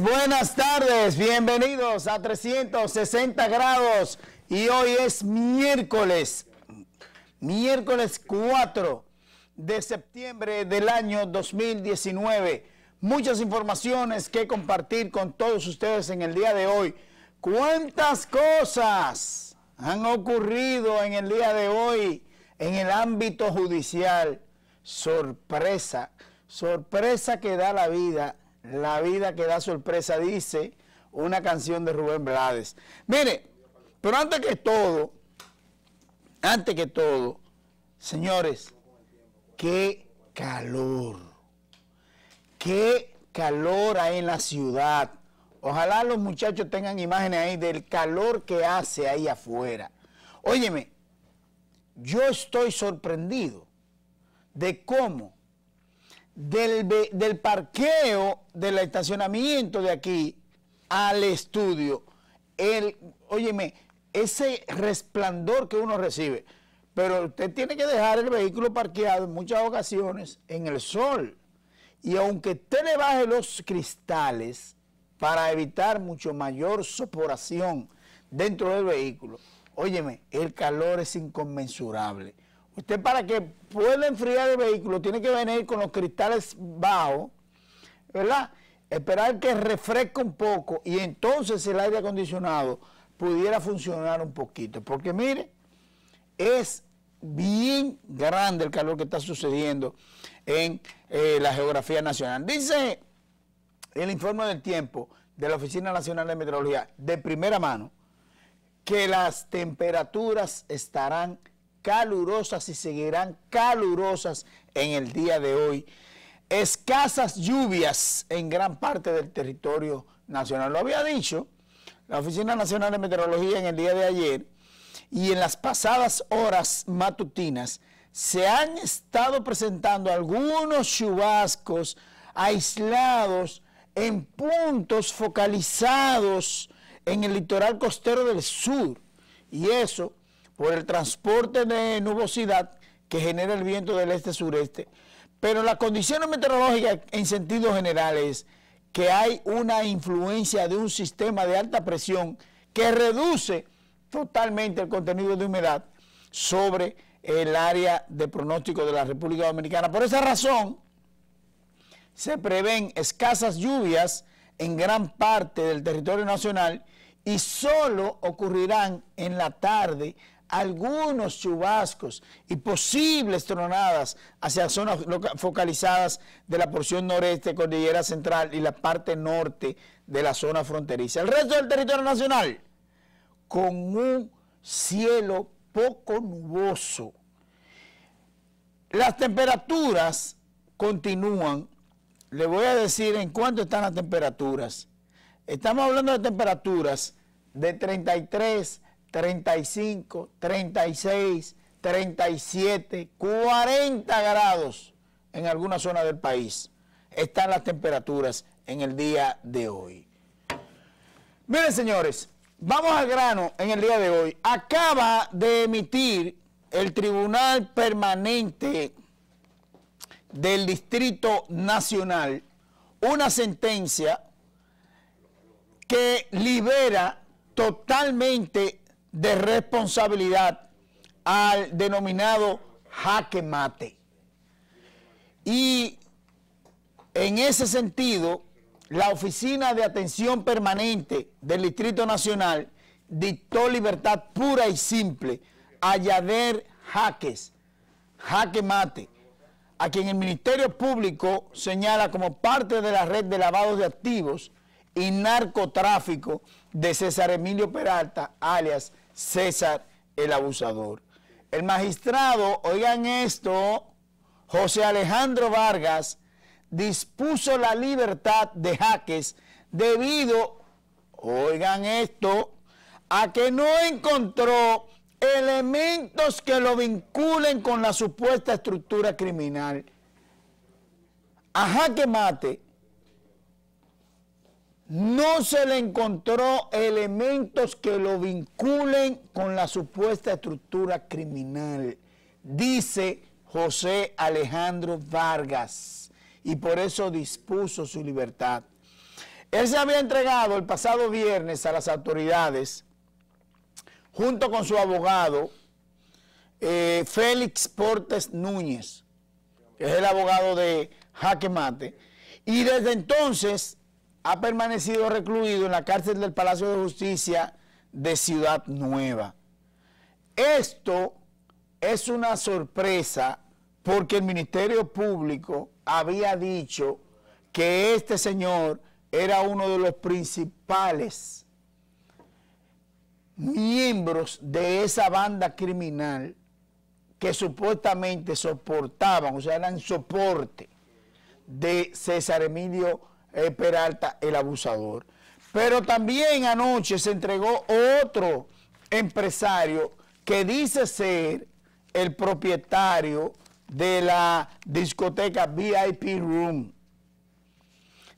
buenas tardes, bienvenidos a 360 grados y hoy es miércoles, miércoles 4 de septiembre del año 2019. Muchas informaciones que compartir con todos ustedes en el día de hoy. ¿Cuántas cosas han ocurrido en el día de hoy en el ámbito judicial? Sorpresa, sorpresa que da la vida la vida que da sorpresa, dice una canción de Rubén Blades. Mire, pero antes que todo, antes que todo, señores, qué calor, qué calor hay en la ciudad. Ojalá los muchachos tengan imágenes ahí del calor que hace ahí afuera. Óyeme, yo estoy sorprendido de cómo del, del parqueo del estacionamiento de aquí al estudio, el, óyeme, ese resplandor que uno recibe. Pero usted tiene que dejar el vehículo parqueado en muchas ocasiones en el sol. Y aunque usted le baje los cristales para evitar mucho mayor soporación dentro del vehículo, óyeme, el calor es inconmensurable. Usted para que pueda enfriar el vehículo tiene que venir con los cristales bajos ¿verdad? Esperar que refresque un poco y entonces el aire acondicionado pudiera funcionar un poquito. Porque mire, es bien grande el calor que está sucediendo en eh, la geografía nacional. Dice el informe del tiempo de la Oficina Nacional de Meteorología de primera mano que las temperaturas estarán calurosas y seguirán calurosas en el día de hoy escasas lluvias en gran parte del territorio nacional. Lo había dicho la Oficina Nacional de Meteorología en el día de ayer y en las pasadas horas matutinas se han estado presentando algunos chubascos aislados en puntos focalizados en el litoral costero del sur y eso por el transporte de nubosidad que genera el viento del este-sureste pero las condiciones meteorológicas en sentido general es que hay una influencia de un sistema de alta presión que reduce totalmente el contenido de humedad sobre el área de pronóstico de la República Dominicana. Por esa razón, se prevén escasas lluvias en gran parte del territorio nacional y solo ocurrirán en la tarde algunos chubascos y posibles tronadas hacia zonas focalizadas de la porción noreste, cordillera central y la parte norte de la zona fronteriza. El resto del territorio nacional con un cielo poco nuboso. Las temperaturas continúan. Le voy a decir en cuánto están las temperaturas. Estamos hablando de temperaturas de 33 35, 36, 37, 40 grados en alguna zona del país. Están las temperaturas en el día de hoy. Miren, señores, vamos al grano en el día de hoy. Acaba de emitir el Tribunal Permanente del Distrito Nacional una sentencia que libera totalmente de responsabilidad al denominado jaque mate. Y en ese sentido, la Oficina de Atención Permanente del Distrito Nacional dictó libertad pura y simple a Yader Jaques, Jaque Mate, a quien el Ministerio Público señala como parte de la red de lavados de activos y narcotráfico de César Emilio Peralta, alias César el abusador. El magistrado, oigan esto, José Alejandro Vargas dispuso la libertad de Jaques debido, oigan esto, a que no encontró elementos que lo vinculen con la supuesta estructura criminal. A Jaque Mate no se le encontró elementos que lo vinculen con la supuesta estructura criminal, dice José Alejandro Vargas, y por eso dispuso su libertad. Él se había entregado el pasado viernes a las autoridades, junto con su abogado, eh, Félix Portes Núñez, que es el abogado de Jaque Mate, y desde entonces ha permanecido recluido en la cárcel del Palacio de Justicia de Ciudad Nueva. Esto es una sorpresa porque el Ministerio Público había dicho que este señor era uno de los principales miembros de esa banda criminal que supuestamente soportaban, o sea, eran soporte de César Emilio Peralta el abusador. Pero también anoche se entregó otro empresario que dice ser el propietario de la discoteca VIP Room.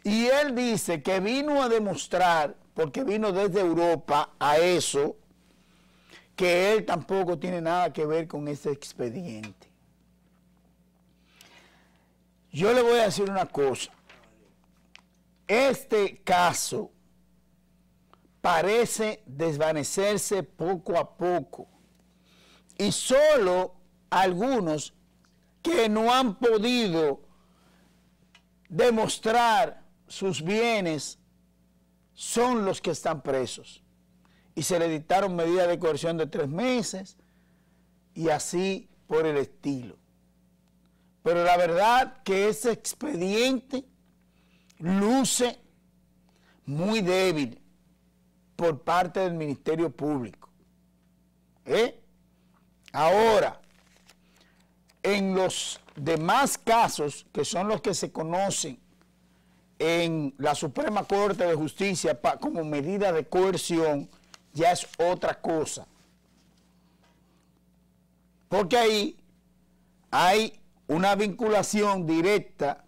Y él dice que vino a demostrar, porque vino desde Europa a eso, que él tampoco tiene nada que ver con ese expediente. Yo le voy a decir una cosa. Este caso parece desvanecerse poco a poco y solo algunos que no han podido demostrar sus bienes son los que están presos. Y se le dictaron medidas de coerción de tres meses y así por el estilo. Pero la verdad que ese expediente luce muy débil por parte del Ministerio Público. ¿eh? Ahora, en los demás casos, que son los que se conocen en la Suprema Corte de Justicia como medida de coerción, ya es otra cosa. Porque ahí hay una vinculación directa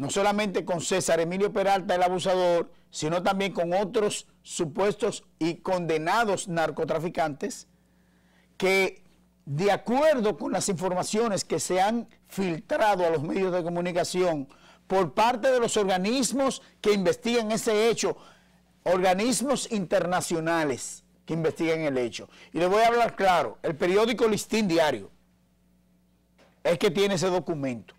no solamente con César Emilio Peralta, el abusador, sino también con otros supuestos y condenados narcotraficantes que de acuerdo con las informaciones que se han filtrado a los medios de comunicación por parte de los organismos que investigan ese hecho, organismos internacionales que investigan el hecho. Y le voy a hablar claro, el periódico Listín Diario es que tiene ese documento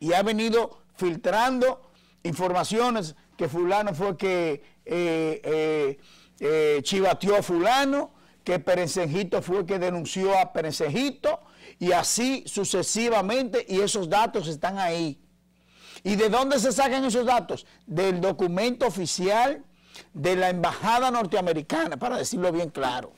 y ha venido filtrando informaciones que fulano fue que eh, eh, eh, chivateó a fulano, que Perencejito fue que denunció a Perencejito, y así sucesivamente, y esos datos están ahí. ¿Y de dónde se sacan esos datos? Del documento oficial de la Embajada Norteamericana, para decirlo bien claro.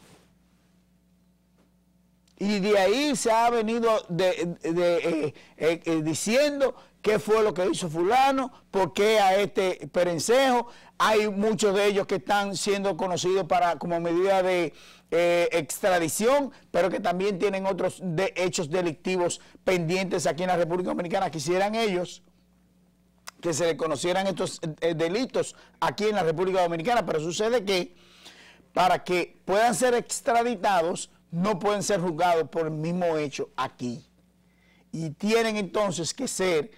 Y de ahí se ha venido eh, eh, eh, diciendo qué fue lo que hizo fulano, por qué a este perencejo. Hay muchos de ellos que están siendo conocidos para como medida de extradición, pero que también tienen otros hechos delictivos pendientes aquí en la República Dominicana. Quisieran ellos que se le conocieran estos delitos aquí en la República Dominicana, pero sucede que para que puedan ser extraditados, no pueden ser juzgados por el mismo hecho aquí. Y tienen entonces que ser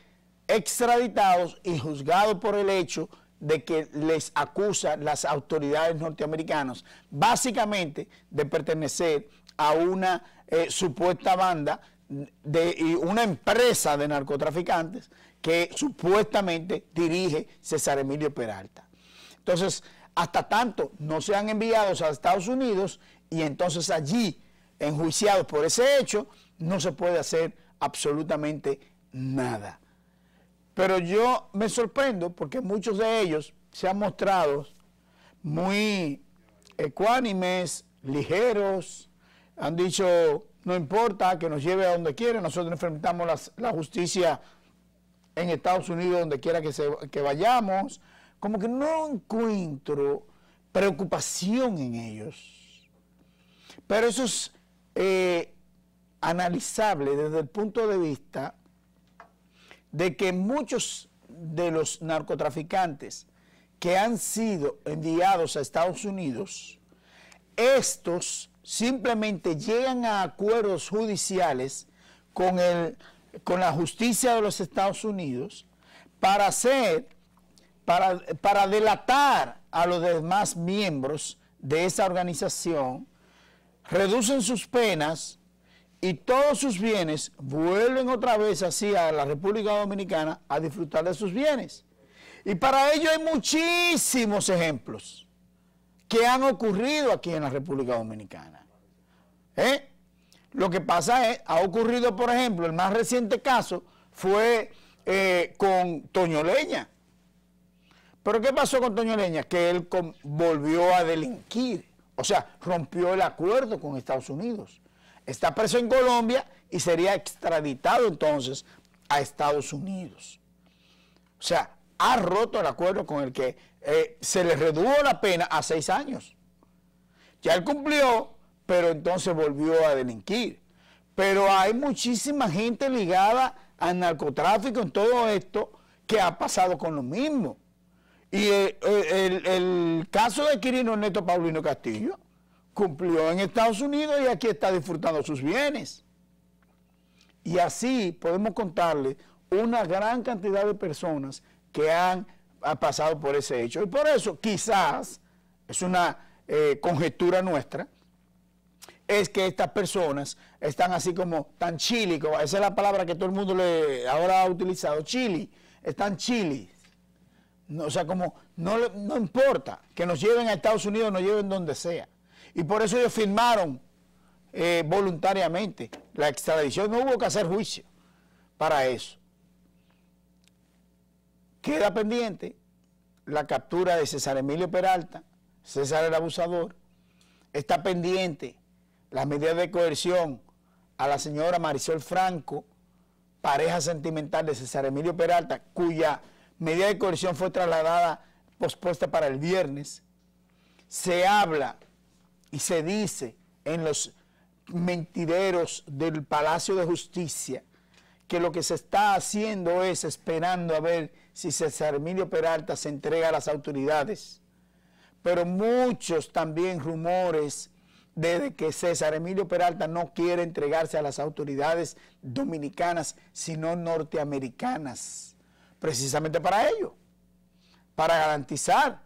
extraditados y juzgados por el hecho de que les acusan las autoridades norteamericanas, básicamente de pertenecer a una eh, supuesta banda de una empresa de narcotraficantes que supuestamente dirige César Emilio Peralta. Entonces, hasta tanto no sean enviados a Estados Unidos y entonces allí, enjuiciados por ese hecho, no se puede hacer absolutamente nada. Pero yo me sorprendo porque muchos de ellos se han mostrado muy ecuánimes, ligeros, han dicho, no importa, que nos lleve a donde quiera, nosotros enfrentamos la justicia en Estados Unidos, donde quiera que, se, que vayamos, como que no encuentro preocupación en ellos. Pero eso es eh, analizable desde el punto de vista de que muchos de los narcotraficantes que han sido enviados a Estados Unidos, estos simplemente llegan a acuerdos judiciales con, la justicia de los Estados Unidos para hacer, para delatar a los demás miembros de esa organización reducen sus penas y todos sus bienes vuelven otra vez así a la República Dominicana a disfrutar de sus bienes. Y para ello hay muchísimos ejemplos que han ocurrido aquí en la República Dominicana. ¿eh? Lo que pasa es, ha ocurrido, por ejemplo, el más reciente caso fue eh, con Toño Leña. ¿Pero qué pasó con Toño Leña? Que él volvió a delinquir. O sea, rompió el acuerdo con Estados Unidos. Está preso en Colombia y sería extraditado entonces a Estados Unidos. O sea, ha roto el acuerdo con el que eh, se le redujo la pena a seis años. Ya él cumplió, pero entonces volvió a delinquir. Pero hay muchísima gente ligada al narcotráfico en todo esto que ha pasado con lo mismo. Y eh, eh, el, caso de Quirino Neto Paulino Castillo cumplió en Estados Unidos y aquí está disfrutando sus bienes. Y así podemos contarle una gran cantidad de personas que han, pasado por ese hecho. Y por eso, quizás, es una eh, conjetura nuestra, es que estas personas están así como tan chili, esa es la palabra que todo el mundo le ahora ha utilizado, chili, están chili, no, o sea, como no, importa que nos lleven a Estados Unidos, nos lleven donde sea. Y por eso ellos firmaron eh, voluntariamente la extradición. No hubo que hacer juicio para eso. Queda pendiente la captura de César Emilio Peralta, César el abusador. Está pendiente las medidas de coerción a la señora Marisol Franco, pareja sentimental de César Emilio Peralta, cuya medida de coerción fue trasladada, pospuesta para el viernes. Se habla y se dice en los mentideros del Palacio de Justicia que lo que se está haciendo es esperando a ver si César Emilio Peralta se entrega a las autoridades. Pero muchos también rumores de que César Emilio Peralta no quiere entregarse a las autoridades dominicanas, sino norteamericanas precisamente para ello, para garantizar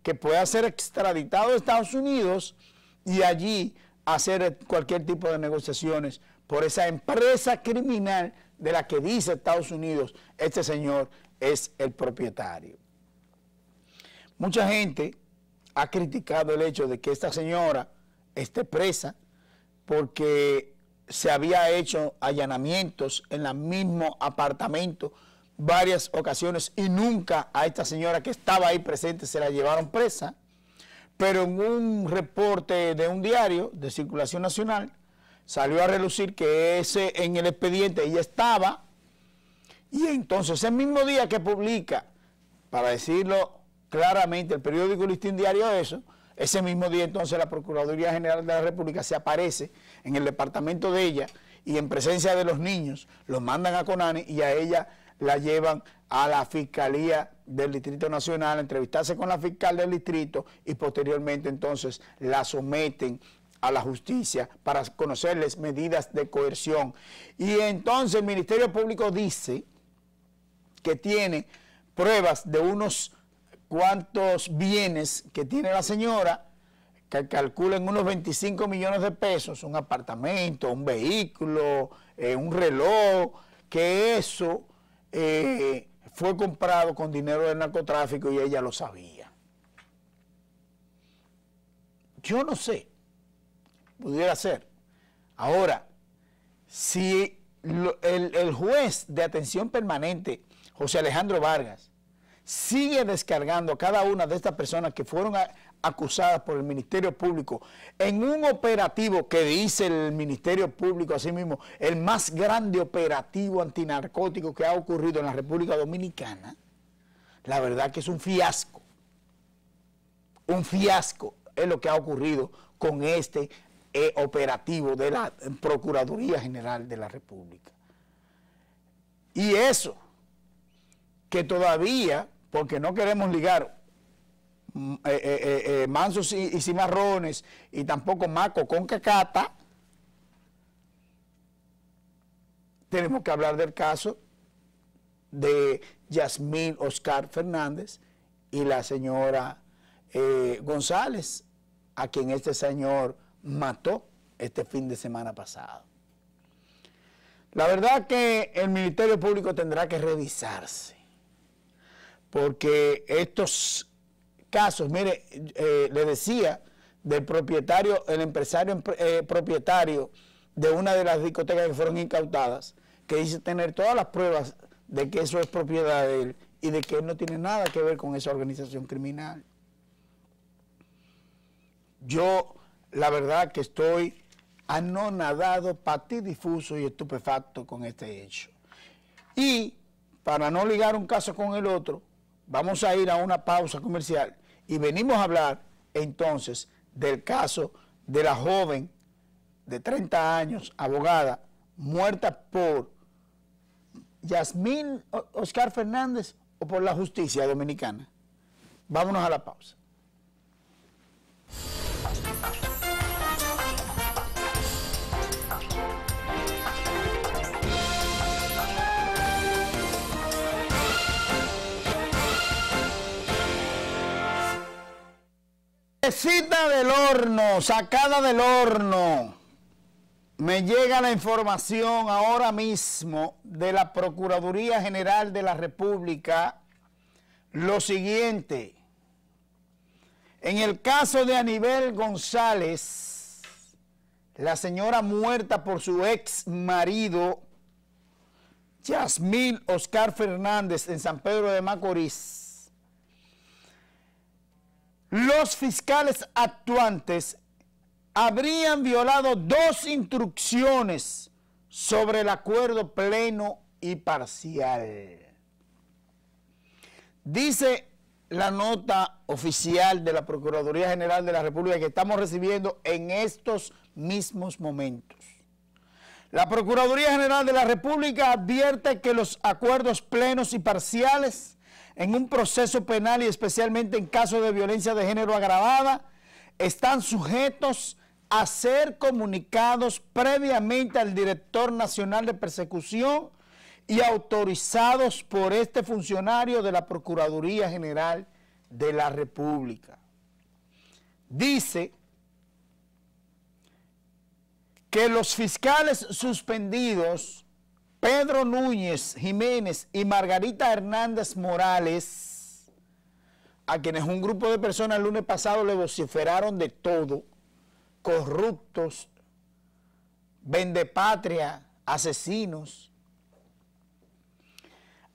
que pueda ser extraditado a Estados Unidos y allí hacer cualquier tipo de negociaciones por esa empresa criminal de la que dice Estados Unidos, este señor es el propietario. Mucha gente ha criticado el hecho de que esta señora esté presa porque se había hecho allanamientos en el mismo apartamento varias ocasiones y nunca a esta señora que estaba ahí presente se la llevaron presa, pero en un reporte de un diario de circulación nacional salió a relucir que ese en el expediente ella estaba y entonces ese mismo día que publica, para decirlo claramente, el periódico Listín Diario eso, ese mismo día entonces la Procuraduría General de la República se aparece en el departamento de ella y en presencia de los niños los mandan a Conani y a ella la llevan a la Fiscalía del Distrito Nacional, entrevistarse con la fiscal del distrito y posteriormente entonces la someten a la justicia para conocerles medidas de coerción. Y entonces el Ministerio Público dice que tiene pruebas de unos cuantos bienes que tiene la señora, que calculen unos 25 millones de pesos, un apartamento, un vehículo, eh, un reloj, que eso fue comprado con dinero del narcotráfico y ella lo sabía. Yo no sé, pudiera ser. Ahora, si el, el juez de atención permanente, José Alejandro Vargas, sigue descargando a cada una de estas personas que fueron a, acusadas por el Ministerio Público en un operativo que dice el Ministerio Público así mismo, el más grande operativo antinarcótico que ha ocurrido en la República Dominicana, la verdad que es un fiasco. Un fiasco es lo que ha ocurrido con este eh, operativo de la Procuraduría General de la República. Y eso, que todavía, porque no queremos ligar Mm, eh, eh, eh, mansos y, y, cimarrones y tampoco maco con cacata, tenemos que hablar del caso de Yasmín Oscar Fernández y la señora González, a quien este señor mató este fin de semana pasado. La verdad que el Ministerio Público tendrá que revisarse, porque estos casos, mire, eh, le decía del propietario, el empresario eh, propietario de una de las discotecas que fueron incautadas, que dice tener todas las pruebas de que eso es propiedad de él y de que él no tiene nada que ver con esa organización criminal. Yo, la verdad que estoy anonadado, patidifuso y estupefacto con este hecho. Y para no ligar un caso con el otro, vamos a ir a una pausa comercial y venimos a hablar entonces del caso de la joven de 30 años, abogada, muerta por Yasmín Oscar Fernández o por la justicia dominicana. Vámonos a la pausa. Cita del horno, sacada del horno. Me llega la información ahora mismo de la Procuraduría General de la República lo siguiente. En el caso de Anibel González, la señora muerta por su ex marido, Yasmín Oscar Fernández, en San Pedro de Macorís, los fiscales actuantes habrían violado dos instrucciones sobre el acuerdo pleno y parcial. Dice la nota oficial de la Procuraduría General de la República que estamos recibiendo en estos mismos momentos. La Procuraduría General de la República advierte que los acuerdos plenos y parciales en un proceso penal y especialmente en casos de violencia de género agravada, están sujetos a ser comunicados previamente al director nacional de persecución y autorizados por este funcionario de la Procuraduría General de la República. Dice que los fiscales suspendidos Pedro Núñez Jiménez y Margarita Hernández Morales, a quienes un grupo de personas el lunes pasado le vociferaron de todo, corruptos, vendepatria, asesinos,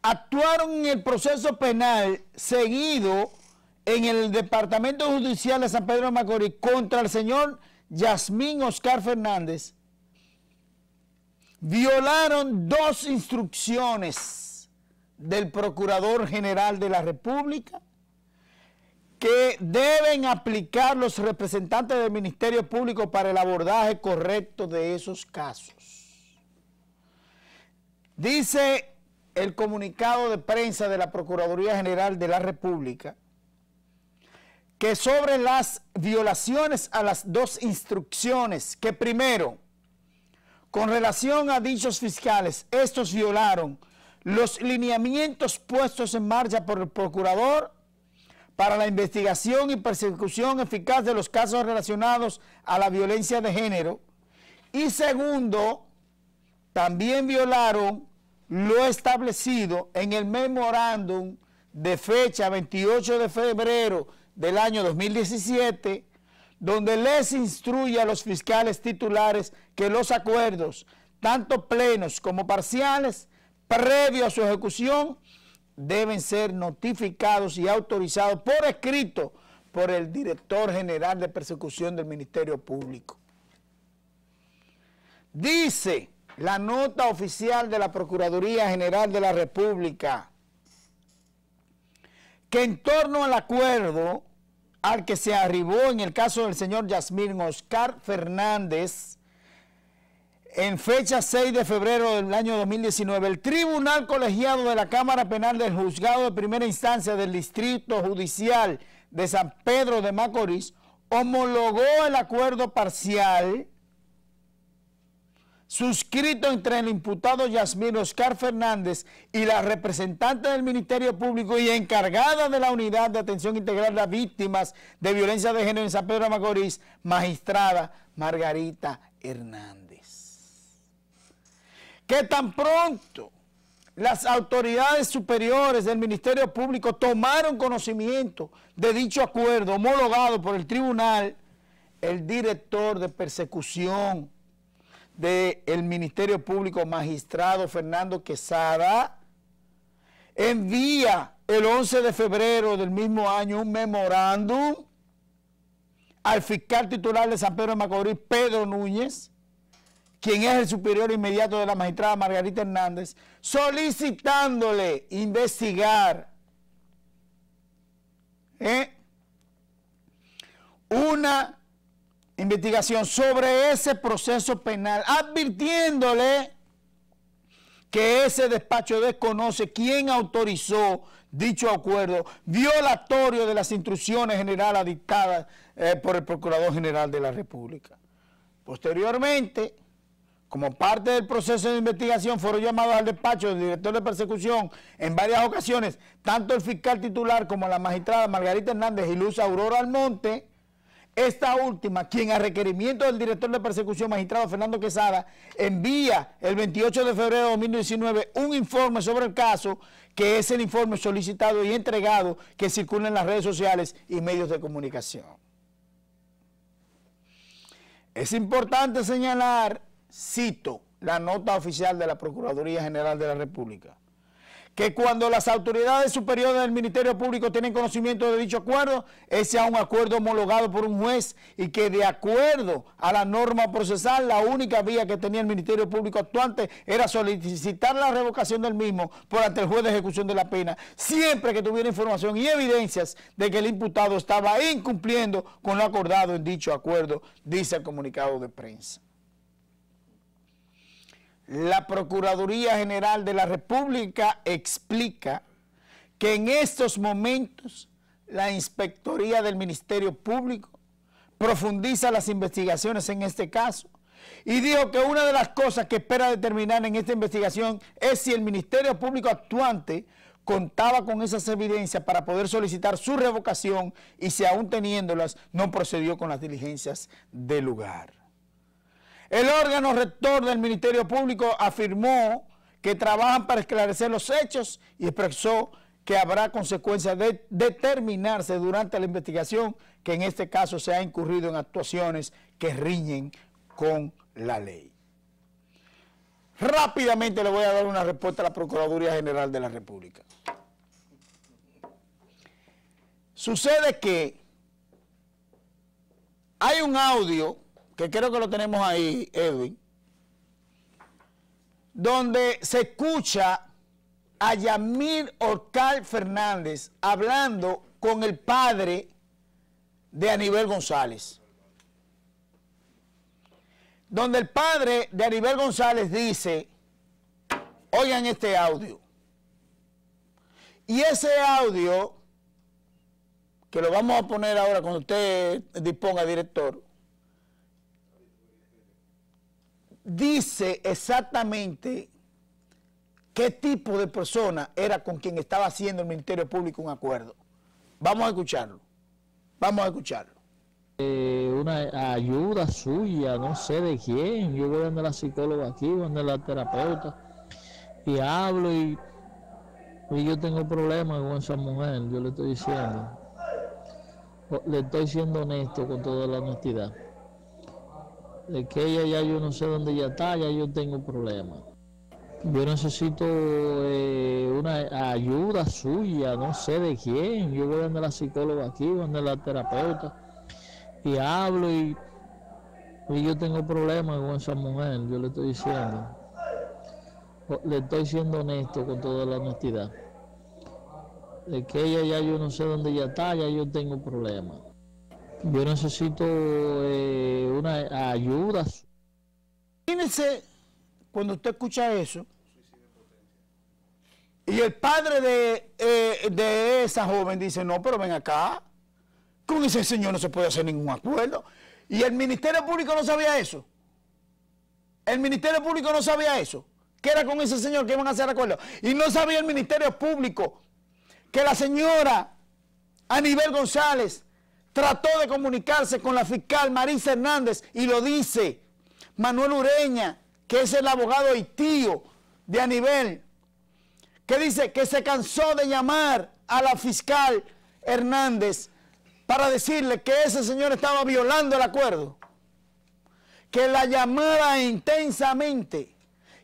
actuaron en el proceso penal seguido en el Departamento Judicial de San Pedro de Macorís contra el señor Yasmín Oscar Fernández, violaron dos instrucciones del Procurador General de la República que deben aplicar los representantes del Ministerio Público para el abordaje correcto de esos casos. Dice el comunicado de prensa de la Procuraduría General de la República que sobre las violaciones a las dos instrucciones, que primero, con relación a dichos fiscales, estos violaron los lineamientos puestos en marcha por el procurador para la investigación y persecución eficaz de los casos relacionados a la violencia de género. Y segundo, también violaron lo establecido en el memorándum de fecha 28 de febrero del año 2017 donde les instruye a los fiscales titulares que los acuerdos, tanto plenos como parciales, previo a su ejecución, deben ser notificados y autorizados por escrito por el director general de persecución del Ministerio Público. Dice la nota oficial de la Procuraduría General de la República que en torno al acuerdo al que se arribó en el caso del señor Yasmín Oscar Fernández, en fecha 6 de febrero del año 2019, el Tribunal Colegiado de la Cámara Penal del Juzgado de Primera Instancia del Distrito Judicial de San Pedro de Macorís homologó el acuerdo parcial suscrito entre el imputado Yasmín Oscar Fernández y la representante del Ministerio Público y encargada de la Unidad de Atención Integral a Víctimas de Violencia de Género en San Pedro de Macorís, magistrada Margarita Hernández. Que tan pronto las autoridades superiores del Ministerio Público tomaron conocimiento de dicho acuerdo homologado por el tribunal, el director de persecución del Ministerio Público Magistrado Fernando Quesada envía el 11 de febrero del mismo año un memorándum al fiscal titular de San Pedro de Macorís, Pedro Núñez, quien es el superior inmediato de la magistrada Margarita Hernández, solicitándole investigar ¿eh? una investigación sobre ese proceso penal, advirtiéndole que ese despacho desconoce quién autorizó dicho acuerdo violatorio de las instrucciones generales dictadas eh, por el Procurador General de la República. Posteriormente, como parte del proceso de investigación, fueron llamados al despacho del director de persecución en varias ocasiones, tanto el fiscal titular como la magistrada Margarita Hernández y Luz Aurora Almonte, esta última, quien a requerimiento del director de persecución, magistrado Fernando Quesada, envía el 28 de febrero de 2019 un informe sobre el caso, que es el informe solicitado y entregado que circula en las redes sociales y medios de comunicación. Es importante señalar, cito, la nota oficial de la Procuraduría General de la República que cuando las autoridades superiores del Ministerio Público tienen conocimiento de dicho acuerdo, ese es un acuerdo homologado por un juez y que de acuerdo a la norma procesal, la única vía que tenía el Ministerio Público actuante era solicitar la revocación del mismo por ante el juez de ejecución de la pena, siempre que tuviera información y evidencias de que el imputado estaba incumpliendo con lo acordado en dicho acuerdo, dice el comunicado de prensa la Procuraduría General de la República explica que en estos momentos la Inspectoría del Ministerio Público profundiza las investigaciones en este caso y dijo que una de las cosas que espera determinar en esta investigación es si el Ministerio Público actuante contaba con esas evidencias para poder solicitar su revocación y si aún teniéndolas no procedió con las diligencias del lugar. El órgano rector del Ministerio Público afirmó que trabajan para esclarecer los hechos y expresó que habrá consecuencias de determinarse durante la investigación que en este caso se ha incurrido en actuaciones que riñen con la ley. Rápidamente le voy a dar una respuesta a la Procuraduría General de la República. Sucede que hay un audio que creo que lo tenemos ahí, Edwin, donde se escucha a Yamir Orcal Fernández hablando con el padre de Aníbal González. Donde el padre de Aníbal González dice, oigan este audio. Y ese audio, que lo vamos a poner ahora cuando usted disponga, director, dice exactamente qué tipo de persona era con quien estaba haciendo el Ministerio Público un acuerdo. Vamos a escucharlo. Vamos a escucharlo. Eh, una ayuda suya, no sé de quién. Yo voy a la psicóloga aquí, voy a la terapeuta, y hablo y, y yo tengo problemas con esa mujer, yo le estoy diciendo. Le estoy siendo honesto con toda la honestidad de que ella ya yo no sé dónde ya está, ya yo tengo problemas. Yo necesito eh, una ayuda suya, no sé de quién. Yo voy a donde la psicóloga aquí, donde la terapeuta, y hablo y, yo tengo problemas con esa mujer, yo le estoy diciendo. Le estoy siendo honesto con toda la honestidad. De que ella ya yo no sé dónde ya está, ya yo tengo problemas. Yo necesito eh, una ayudas. Imagínense cuando usted escucha eso, y el padre eh, de, esa joven dice, no, pero ven acá, con ese señor no se puede hacer ningún acuerdo. Y el Ministerio Público no sabía eso. El Ministerio Público no sabía eso. Que era con ese señor que iban a hacer acuerdos, Y no sabía el Ministerio Público que la señora Aníbal González trató de comunicarse con la fiscal Marisa Hernández y lo dice Manuel Ureña, que es el abogado y tío de Anibel, que dice que se cansó de llamar a la fiscal Hernández para decirle que ese señor estaba violando el acuerdo, que la llamaba intensamente,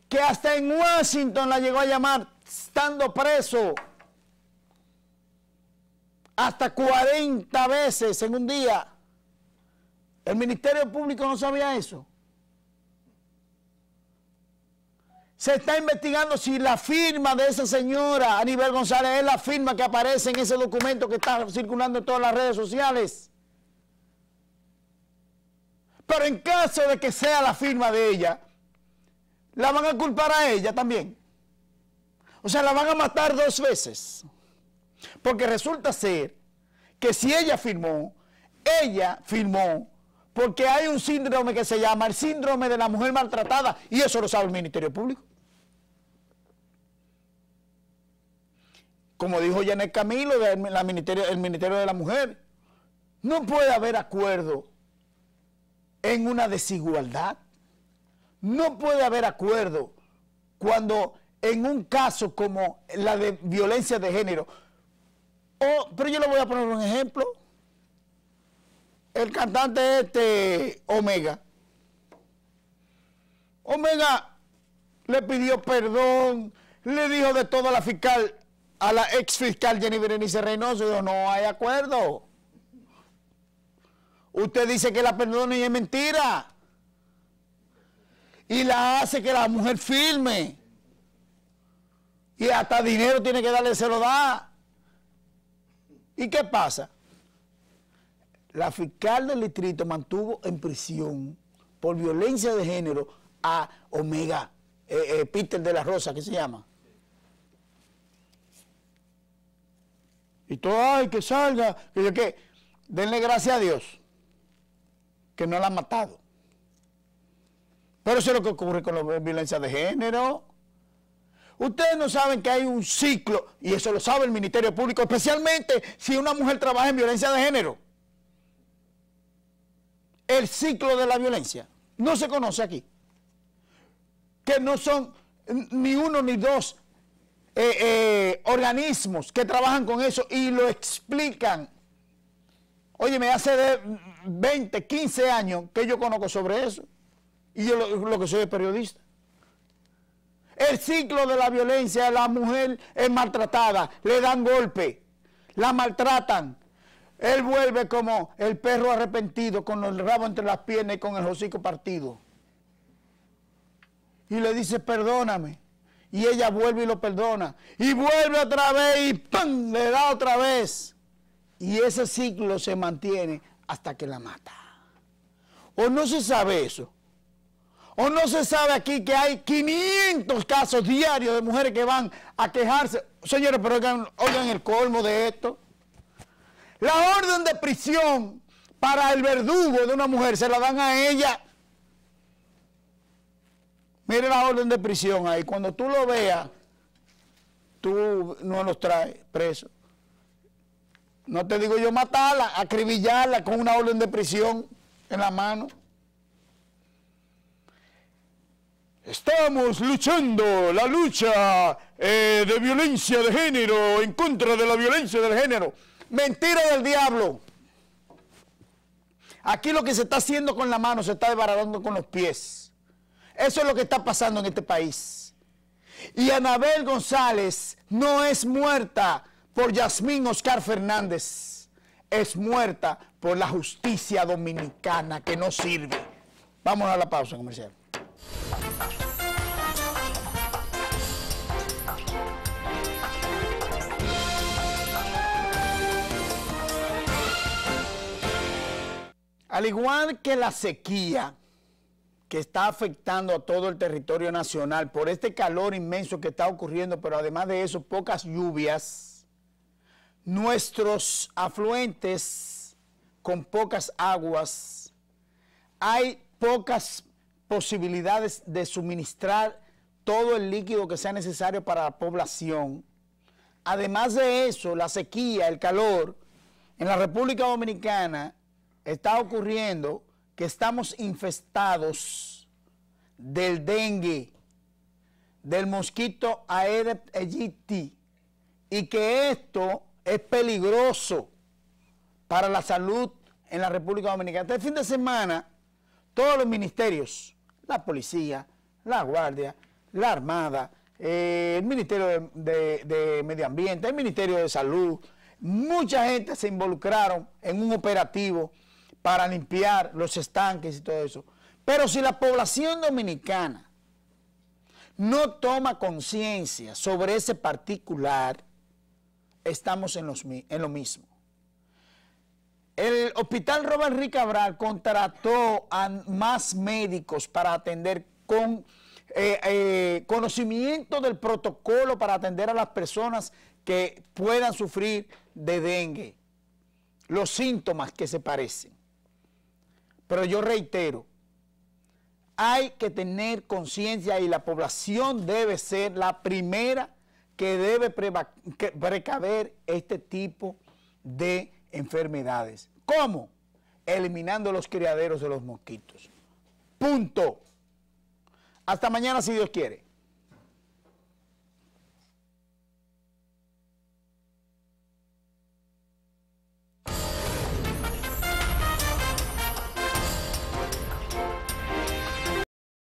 que hasta en Washington la llegó a llamar estando preso hasta 40 veces en un día. El Ministerio Público no sabía eso. Se está investigando si la firma de esa señora, Aníbal González, es la firma que aparece en ese documento que está circulando en todas las redes sociales. Pero en caso de que sea la firma de ella, la van a culpar a ella también. O sea, la van a matar dos veces. Porque resulta ser que si ella firmó, ella firmó porque hay un síndrome que se llama el síndrome de la mujer maltratada y eso lo sabe el Ministerio Público. Como dijo Janet Camilo del la ministerio, el Ministerio de la Mujer, no puede haber acuerdo en una desigualdad. No puede haber acuerdo cuando en un caso como la de violencia de género pero yo le voy a poner un ejemplo. El cantante este, Omega. Omega le pidió perdón, le dijo de todo a la fiscal, a la ex fiscal Jenny Berenice Reynoso, no hay acuerdo. Usted dice que la perdona y es mentira. Y la hace que la mujer firme. Y hasta dinero tiene que darle, se lo da. ¿Y qué pasa? La fiscal del distrito mantuvo en prisión por violencia de género a Omega, eh, eh Peter de la Rosa, que se llama. Y todo, ay, que salga, que yo qué. Denle gracias a Dios que no la han matado. Pero eso es lo que ocurre con la violencia de género. Ustedes no saben que hay un ciclo, y eso lo sabe el Ministerio Público, especialmente si una mujer trabaja en violencia de género. El ciclo de la violencia no se conoce aquí. Que no son ni uno ni dos eh, eh, organismos que trabajan con eso y lo explican. Oye, me hace 20, 15 años que yo conozco sobre eso. Y yo lo, lo que soy es periodista. El ciclo de la violencia, la mujer es maltratada, le dan golpe, la maltratan. Él vuelve como el perro arrepentido, con el rabo entre las piernas y con el hocico partido. Y le dice, perdóname. Y ella vuelve y lo perdona. Y vuelve otra vez y ¡pam! Le da otra vez. Y ese ciclo se mantiene hasta que la mata. O no se sabe eso. ¿O no se sabe aquí que hay 500 casos diarios de mujeres que van a quejarse? Señores, pero oigan, el colmo de esto. La orden de prisión para el verdugo de una mujer se la dan a ella. Mire la orden de prisión ahí. Cuando tú lo veas, tú no los traes presos. No te digo yo matarla, acribillarla con una orden de prisión en la mano. Estamos luchando la lucha eh, de violencia de género, en contra de la violencia del género. Mentira del diablo. Aquí lo que se está haciendo con la mano se está desbaratando con los pies. Eso es lo que está pasando en este país. Y Anabel González no es muerta por Yasmín Oscar Fernández. Es muerta por la justicia dominicana que no sirve. Vamos a la pausa comercial. Al igual que la sequía que está afectando a todo el territorio nacional por este calor inmenso que está ocurriendo, pero además de eso, pocas lluvias, nuestros afluentes con pocas aguas, hay pocas posibilidades de suministrar todo el líquido que sea necesario para la población. Además de eso, la sequía, el calor, en la República Dominicana está ocurriendo que estamos infestados del dengue, del mosquito Aedes aegypti, y que esto es peligroso para la salud en la República Dominicana. Este fin de semana, todos los ministerios, la policía, la guardia, la armada, eh, el Ministerio de, Medio Ambiente, el Ministerio de Salud, mucha gente se involucraron en un operativo para limpiar los estanques y todo eso. Pero si la población dominicana no toma conciencia sobre ese particular, estamos en, lo mismo. El hospital Robert Enrique contrató a más médicos para atender con eh, eh, conocimiento del protocolo para atender a las personas que puedan sufrir de dengue. Los síntomas que se parecen. Pero yo reitero, hay que tener conciencia y la población debe ser la primera que debe que este tipo de enfermedades. ¿Cómo? Eliminando los criaderos de los mosquitos. Punto. Hasta mañana si Dios quiere.